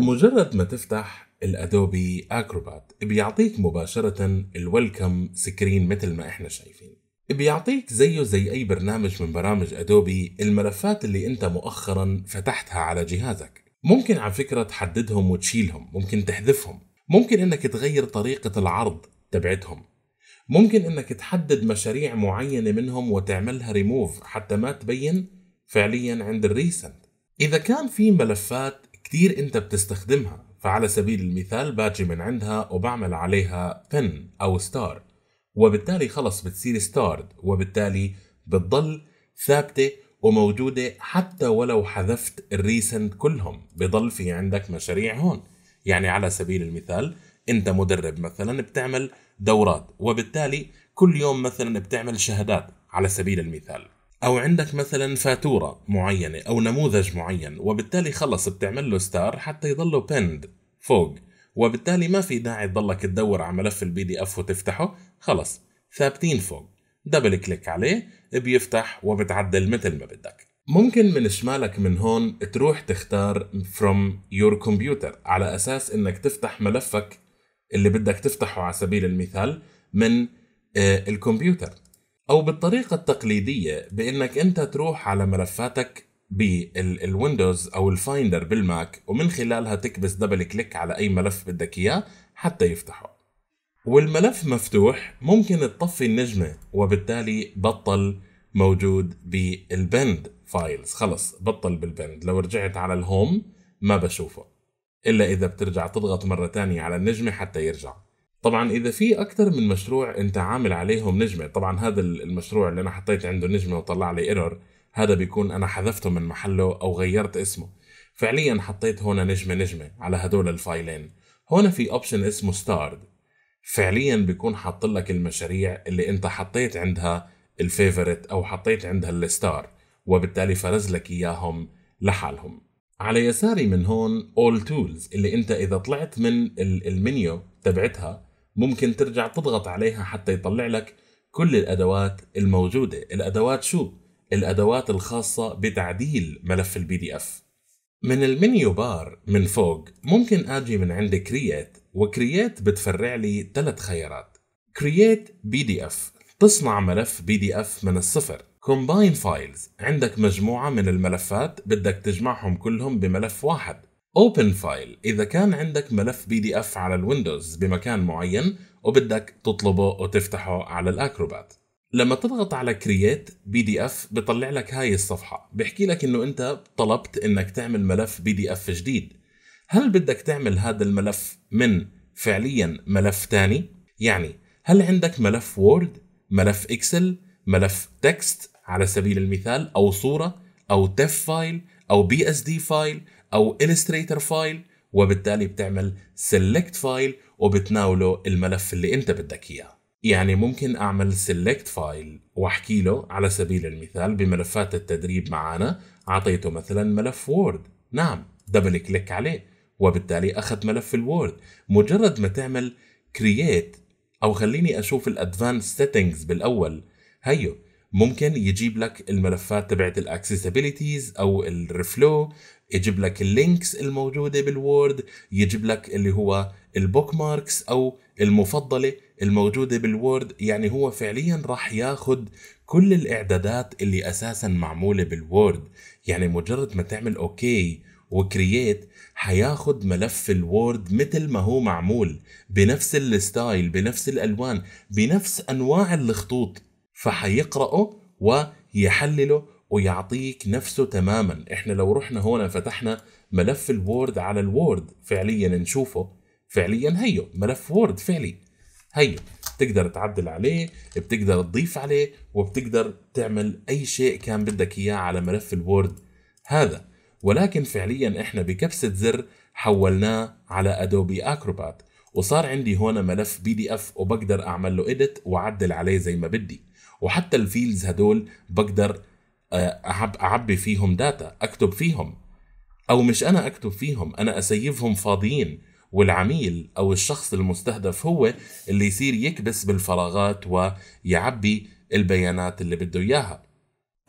مجرد ما تفتح الادوبي اكروبات بيعطيك مباشرة الويلكم سكرين مثل ما احنا شايفين بيعطيك زيه زي اي برنامج من برامج ادوبي الملفات اللي انت مؤخرا فتحتها على جهازك ممكن على فكرة تحددهم وتشيلهم ممكن تحذفهم ممكن انك تغير طريقة العرض تبعتهم ممكن انك تحدد مشاريع معينة منهم وتعملها ريموف حتى ما تبين فعليا عند الريسنت إذا كان في ملفات كتير انت بتستخدمها فعلى سبيل المثال باجي من عندها وبعمل عليها بن او ستار وبالتالي خلص بتصير ستارد وبالتالي بتضل ثابتة وموجودة حتى ولو حذفت الريسنت كلهم بضل في عندك مشاريع هون يعني على سبيل المثال انت مدرب مثلا بتعمل دورات وبالتالي كل يوم مثلا بتعمل شهادات على سبيل المثال او عندك مثلا فاتوره معينه او نموذج معين وبالتالي خلص بتعمل له ستار حتى يضله بند فوق وبالتالي ما في داعي تضلك تدور على ملف البي دي اف وتفتحه خلص ثابتين فوق دبل كليك عليه بيفتح وبتعدل مثل ما بدك ممكن من شمالك من هون تروح تختار from your computer على أساس إنك تفتح ملفك اللي بدك تفتحه على سبيل المثال من آه، الكمبيوتر او بالطريقه التقليديه بانك انت تروح على ملفاتك بالويندوز او الفايندر بالماك ومن خلالها تكبس دبل كليك على اي ملف بدك اياه حتى يفتحه والملف مفتوح ممكن تطفي النجمه وبالتالي بطل موجود بالبند فايلز خلص بطل بالبند لو رجعت على الهوم ما بشوفه الا اذا بترجع تضغط مره تانية على النجمه حتى يرجع طبعا اذا في اكثر من مشروع انت عامل عليهم نجمه طبعا هذا المشروع اللي انا حطيت عنده نجمه وطلع لي ايرور هذا بيكون انا حذفته من محله او غيرت اسمه فعليا حطيت هون نجمه نجمه على هدول الفايلين هون في اوبشن اسمه ستارد فعليا بيكون حاط لك المشاريع اللي انت حطيت عندها الفيفوريت او حطيت عندها الستار وبالتالي فرز لك اياهم لحالهم على يساري من هون اول تولز اللي انت اذا طلعت من المنيو تبعتها ممكن ترجع تضغط عليها حتى يطلع لك كل الادوات الموجوده الادوات شو الادوات الخاصه بتعديل ملف البي دي اف من المنيو بار من فوق ممكن اجي من عند كرييت وكرييت بتفرع لي ثلاث خيارات كرييت بي دي اف تصنع ملف بي دي اف من الصفر كومباين فايلز عندك مجموعة من الملفات بدك تجمعهم كلهم بملف واحد اوبن فايل اذا كان عندك ملف بي دي اف على الويندوز بمكان معين وبدك تطلبه وتفتحه على الاكروبات لما تضغط على كرييت بي دي اف بطلع لك هاي الصفحه بحكي لك انه انت طلبت انك تعمل ملف بي دي اف جديد هل بدك تعمل هذا الملف من فعليا ملف تاني يعني هل عندك ملف وورد ملف اكسل ملف تكست على سبيل المثال او صوره او تف فايل او بي اس دي فايل او Illustrator فايل وبالتالي بتعمل Select فايل وبتناوله الملف اللي انت بدك اياه يعني ممكن اعمل Select فايل واحكي له على سبيل المثال بملفات التدريب معانا اعطيته مثلا ملف وورد نعم دبل كليك عليه وبالتالي اخذ ملف الوورد مجرد ما تعمل Create او خليني اشوف الادفانس سيتنجز بالاول هيو ممكن يجيب لك الملفات تبعت الاكسسبيليتيز او الريفلو يجيب لك اللينكس الموجوده بالوورد يجيب لك اللي هو البوك ماركس او المفضله الموجوده بالوورد يعني هو فعليا راح ياخذ كل الاعدادات اللي اساسا معموله بالوورد يعني مجرد ما تعمل اوكي وكرييت حياخد ملف الوورد مثل ما هو معمول بنفس الستايل بنفس الالوان بنفس انواع الخطوط فحيقرأه ويحلله ويعطيك نفسه تماما احنا لو رحنا هنا فتحنا ملف الوورد على الوورد فعليا نشوفه فعليا هيو ملف وورد فعلي هيو بتقدر تعدل عليه بتقدر تضيف عليه وبتقدر تعمل اي شيء كان بدك اياه على ملف الوورد هذا ولكن فعليا احنا بكبسه زر حولناه على ادوبي اكروبات وصار عندي هون ملف بي دي اف وبقدر اعمل له اديت واعدل عليه زي ما بدي وحتى الفيلز هدول بقدر آه، اعبي فيهم داتا اكتب فيهم او مش انا اكتب فيهم انا اسيفهم فاضيين والعميل او الشخص المستهدف هو اللي يصير يكبس بالفراغات ويعبي البيانات اللي بده اياها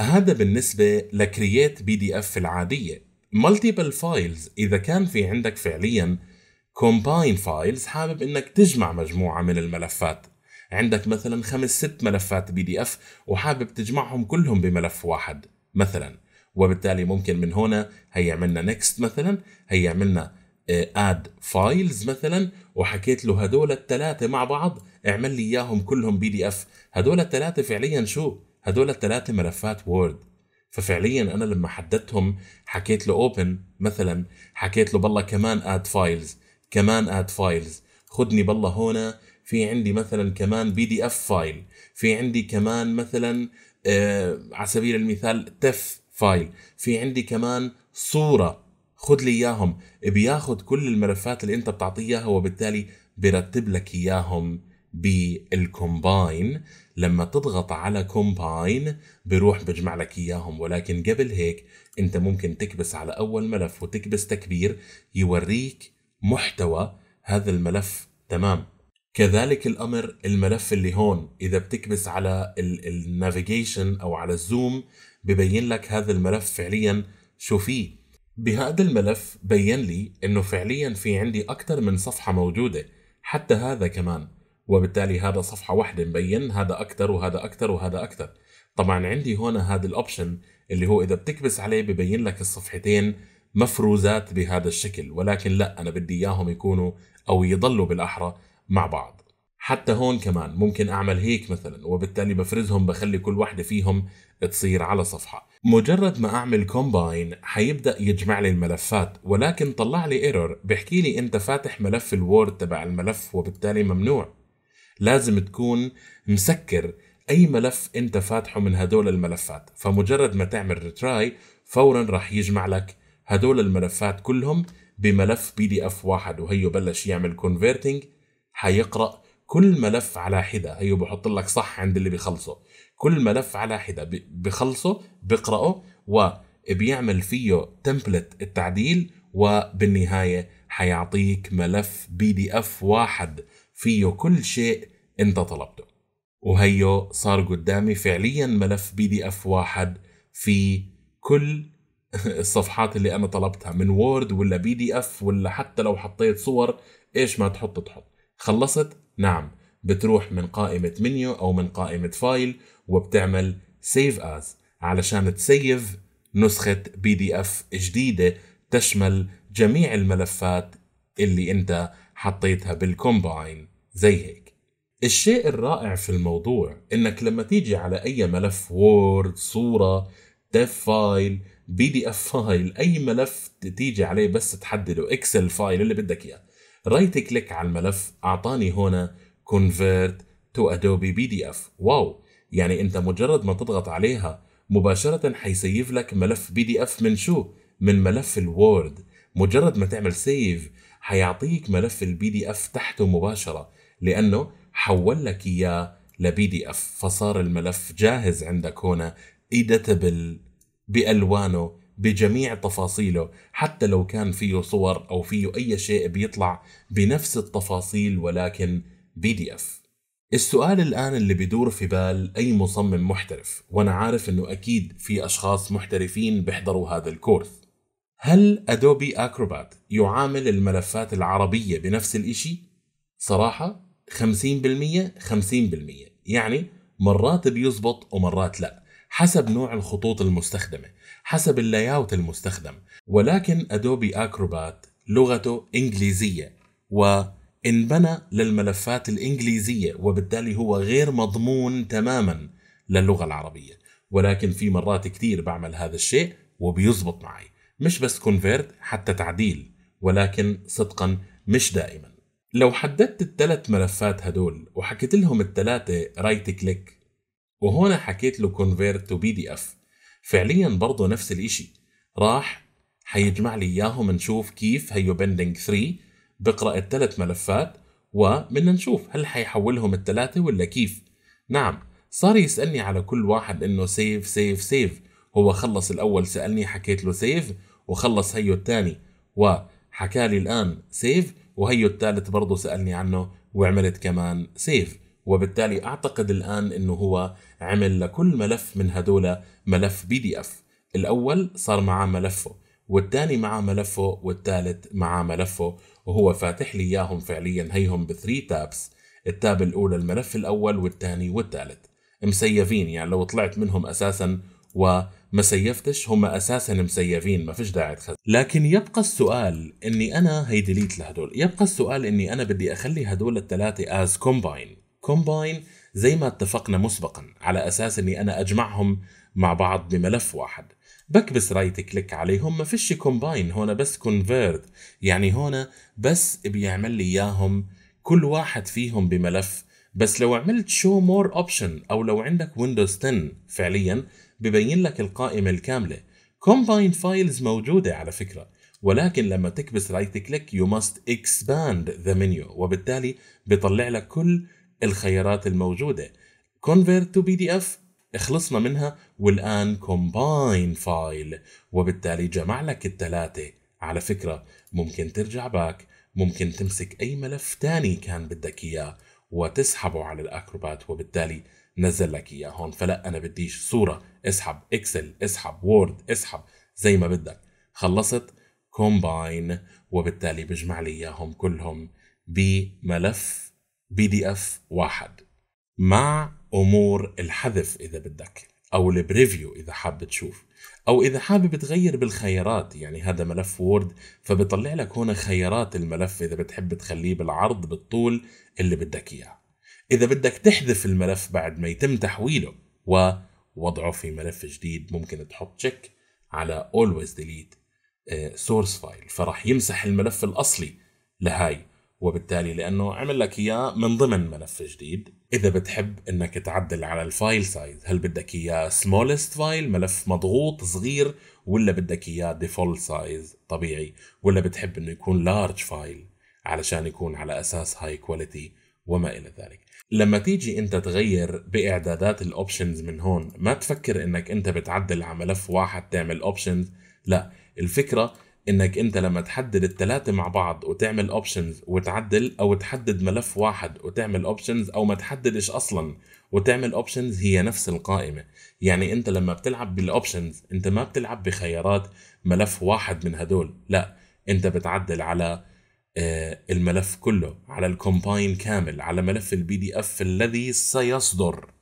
هذا بالنسبة لكرييت بي دي اف العادية مالتيبل فايلز إذا كان في عندك فعليا كومباين فايلز حابب إنك تجمع مجموعة من الملفات عندك مثلا خمس ست ملفات بي دي اف وحابب تجمعهم كلهم بملف واحد مثلا وبالتالي ممكن من هنا عملنا نكست مثلا هي عملنا اد آه، فايلز مثلا وحكيت له هدول الثلاثه مع بعض اعمل لي اياهم كلهم بي دي اف هدول الثلاثه فعليا شو هدول الثلاثه ملفات وورد ففعليا انا لما حددتهم حكيت له اوبن مثلا حكيت له بالله كمان اد فايلز كمان اد فايلز خدني بالله هنا في عندي مثلا كمان بي دي اف فايل في عندي كمان مثلا آه على سبيل المثال تف فايل في عندي كمان صوره خد لي اياهم بياخد كل الملفات اللي انت بتعطيه اياها وبالتالي برتب لك اياهم بالكومباين لما تضغط على كومباين بروح بجمع لك اياهم ولكن قبل هيك انت ممكن تكبس على اول ملف وتكبس تكبير يوريك محتوى هذا الملف تمام كذلك الامر الملف اللي هون اذا بتكبس على النافيجيشن او على الزوم ببين لك هذا الملف فعليا شو فيه بهذا الملف بين لي انه فعليا في عندي اكثر من صفحه موجوده حتى هذا كمان وبالتالي هذا صفحه واحده مبين هذا اكثر وهذا اكثر وهذا اكثر طبعا عندي هون هذا الاوبشن اللي هو اذا بتكبس عليه ببين لك الصفحتين مفروزات بهذا الشكل ولكن لا انا بدي اياهم يكونوا او يضلوا بالاحرى مع بعض حتى هون كمان ممكن اعمل هيك مثلا وبالتالي بفرزهم بخلي كل وحده فيهم تصير على صفحه مجرد ما اعمل كومباين حيبدا يجمع لي الملفات ولكن طلع لي ايرور بحكي لي انت فاتح ملف الوورد تبع الملف وبالتالي ممنوع لازم تكون مسكر اي ملف انت فاتحه من هدول الملفات فمجرد ما تعمل ريتراي فورا راح يجمع لك هدول الملفات كلهم بملف بي دي اف واحد وهيو بلش يعمل كونفرتنج حيقرا كل ملف على حده هيو أيوة، بحط لك صح عند اللي بيخلصه كل ملف على حده بخلصه بقراه وبيعمل فيه تمبلت التعديل وبالنهايه حيعطيك ملف بي دي اف واحد فيه كل شيء انت طلبته وهيو صار قدامي فعليا ملف بي دي اف واحد في كل الصفحات اللي انا طلبتها من وورد ولا بي دي اف ولا حتى لو حطيت صور ايش ما تحط تحط خلصت؟ نعم بتروح من قائمة منيو أو من قائمة فايل وبتعمل سيف از علشان تسيف نسخة بي دي اف جديدة تشمل جميع الملفات اللي انت حطيتها بالكومباين زي هيك الشيء الرائع في الموضوع انك لما تيجي على اي ملف وورد صورة ديف فايل بي دي اف فايل اي ملف تيجي عليه بس تحدده اكسل فايل اللي بدك اياه رايت كليك على الملف اعطاني هنا convert to Adobe PDF واو يعني انت مجرد ما تضغط عليها مباشرة حيسيف لك ملف بي دي اف من شو؟ من ملف الوورد مجرد ما تعمل سيف حيعطيك ملف البي دي اف تحته مباشرة لأنه حول لك إياه لبي دي اف فصار الملف جاهز عندك هنا ايديتبل بألوانه بجميع تفاصيله حتى لو كان فيه صور أو فيه أي شيء بيطلع بنفس التفاصيل ولكن بي دي اف السؤال الآن اللي بدور في بال أي مصمم محترف وأنا عارف أنه أكيد في أشخاص محترفين بيحضروا هذا الكورس هل أدوبي أكروبات يعامل الملفات العربية بنفس الإشي؟ صراحة 50% 50% يعني مرات بيزبط ومرات لا حسب نوع الخطوط المستخدمة حسب اللاياوت المستخدم ولكن أدوبي أكروبات لغته إنجليزية وانبنى للملفات الإنجليزية وبالتالي هو غير مضمون تماما للغة العربية ولكن في مرات كثير بعمل هذا الشيء وبيزبط معي مش بس كونفيرت حتى تعديل ولكن صدقا مش دائما لو حددت الثلاث ملفات هدول وحكيت لهم الثلاثة رايت كليك وهون حكيت له كونفيرت تو بي دي اف فعليا برضه نفس الإشي راح حيجمع لي إياهم نشوف كيف هيو بندنج 3 بقرأ الثلاث ملفات ومن نشوف هل حيحولهم الثلاثة ولا كيف نعم صار يسألني على كل واحد إنه سيف سيف سيف هو خلص الأول سألني حكيت له سيف وخلص هيو الثاني وحكى لي الآن سيف وهيو الثالث برضه سألني عنه وعملت كمان سيف وبالتالي اعتقد الان انه هو عمل لكل ملف من هدول ملف بي دي اف الاول صار معاه ملفه والثاني معاه ملفه والثالث معاه ملفه وهو فاتح لي اياهم فعليا هيهم بثري تابس التاب الاولى الملف الاول والثاني والثالث مسيفين يعني لو طلعت منهم اساسا وما سيفتش هم اساسا مسيفين ما فيش داعي تخزن لكن يبقى السؤال اني انا هيدليت لهدول يبقى السؤال اني انا بدي اخلي هدول الثلاثه از كومباين كومباين زي ما اتفقنا مسبقا على أساس أني أنا أجمعهم مع بعض بملف واحد بكبس رايت كليك عليهم ما فيش كومباين هون بس كونفيرت يعني هون بس بيعمل لي إياهم كل واحد فيهم بملف بس لو عملت شو مور اوبشن او لو عندك ويندوز 10 فعليا ببين لك القائمه الكامله كومباين فايلز موجوده على فكره ولكن لما تكبس رايت كليك يو ماست اكسباند ذا منيو وبالتالي بيطلع لك كل الخيارات الموجودة convert to pdf خلصنا منها والآن combine file وبالتالي جمع لك الثلاثة على فكرة ممكن ترجع باك ممكن تمسك أي ملف تاني كان بدك إياه وتسحبه على الأكروبات وبالتالي نزل لك إياه هون فلا أنا بديش صورة اسحب إكسل اسحب وورد اسحب زي ما بدك خلصت كومباين وبالتالي بجمع لي إياهم كلهم بملف بي دي اف واحد مع امور الحذف اذا بدك او البريفيو اذا حاب تشوف او اذا حابب تغير بالخيارات يعني هذا ملف وورد فبطلع لك هون خيارات الملف اذا بتحب تخليه بالعرض بالطول اللي بدك اياه اذا بدك تحذف الملف بعد ما يتم تحويله ووضعه في ملف جديد ممكن تحط تشيك على always delete آه، source file فراح يمسح الملف الاصلي لهاي وبالتالي لانه عمل لك اياه من ضمن ملف جديد اذا بتحب انك تعدل على الفايل سايز هل بدك اياه سمولست فايل ملف مضغوط صغير ولا بدك اياه ديفولت سايز طبيعي ولا بتحب انه يكون لارج فايل علشان يكون على اساس هاي كواليتي وما الى ذلك لما تيجي انت تغير باعدادات الاوبشنز من هون ما تفكر انك انت بتعدل على ملف واحد تعمل اوبشنز لا الفكره انك انت لما تحدد الثلاثة مع بعض وتعمل اوبشنز وتعدل او تحدد ملف واحد وتعمل اوبشنز او ما تحددش اصلا وتعمل اوبشنز هي نفس القائمة يعني انت لما بتلعب بالاوبشنز انت ما بتلعب بخيارات ملف واحد من هدول لا انت بتعدل على آه، الملف كله على الكومباين كامل على ملف البي دي اف الذي سيصدر